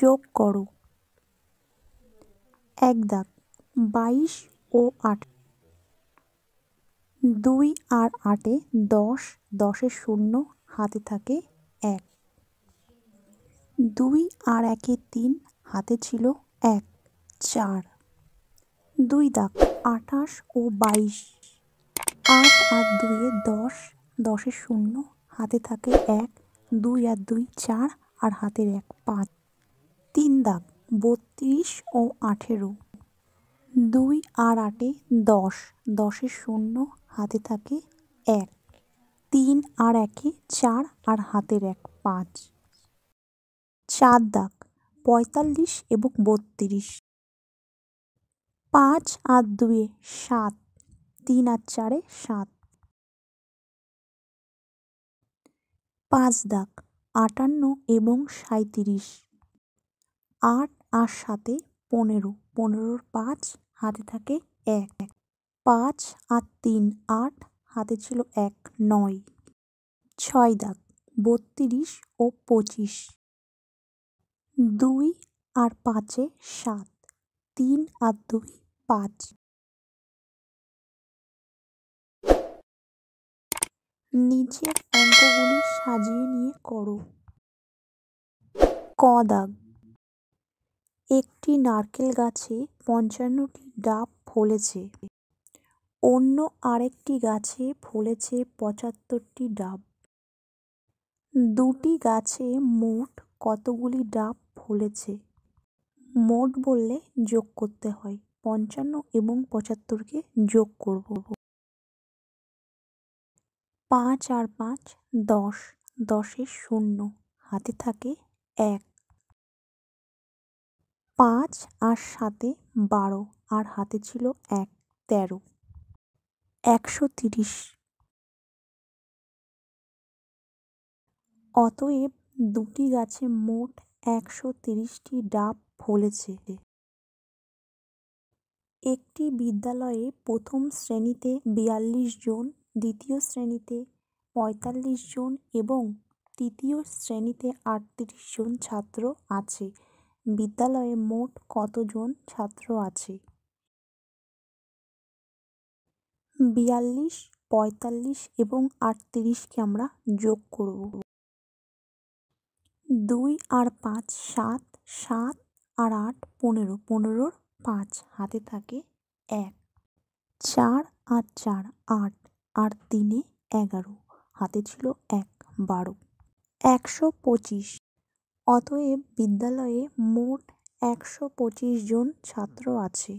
যোগ করো এক দাগ বাইশ ও আট দুই আর আটে দশ দশে শূন্য হাতে থাকে এক দুই আর একে তিন হাতে ছিল এক চার দুই দাগ আঠাশ ও বাইশ আট আর দুইয়ে দশ দশে শূন্য হাতে থাকে এক দুই আর দুই চার আর হাতের এক পাঁচ তিন দাগ বত্রিশ ও আঠেরো দুই আর আটে দশ দশের শূন্য হাতে থাকে এক তিন আর একে চার আর হাতের এক পাঁচ চার দাগ পঁয়তাল্লিশ এবং বত্রিশ পাঁচ আর দুয়ে সাত তিন আর চারে সাত পাঁচ দাগ আটান্ন এবং সাঁত্রিশ আট আর সাতে পনেরো পনেরোর পাঁচ হাতে থাকে এক এক পাঁচ আর তিন আট হাতে ছিল এক নয় ছয় দাগ বত্রিশ ও পঁচিশ দুই আর পাঁচে সাত তিন আর দুই পাঁচ নিচের অঙ্কগুলি সাজিয়ে নিয়ে করো ক দাগ একটি নারকেল গাছে পঞ্চান্নটি ডাব ফলেছে অন্য আরেকটি গাছে ফলেছে পঁচাত্তরটি ডাব দুটি গাছে মোট কতগুলি ডাব ফলেছে মোট বললে যোগ করতে হয় পঞ্চান্ন এবং পঁচাত্তরকে যোগ করব পাঁচ আর পাঁচ দশ দশের শূন্য হাতে থাকে এক পাঁচ আর সাতে বারো আর হাতে ছিল এক তেরো একশো তিরিশ অতএব দুটি গাছে মোট একশো তিরিশটি ডাব ফলেছে একটি বিদ্যালয়ে প্রথম শ্রেণীতে বিয়াল্লিশ জন দ্বিতীয় শ্রেণীতে পঁয়তাল্লিশ জন এবং তৃতীয় শ্রেণীতে আটত্রিশ জন ছাত্র আছে বিদ্যালয়ে মোট কত জন ছাত্র আছে বিয়াল্লিশ পঁয়তাল্লিশ এবং আটত্রিশকে আমরা যোগ করব দুই আর পাঁচ সাত সাত আর আট পনেরো পনেরোর পাঁচ হাতে থাকে এক চার আর চার আট আর তিনে এগারো হাতে ছিল এক বারো একশো পঁচিশ অতএব বিদ্যালয়ে মোট একশো পঁচিশ জন ছাত্র আছে।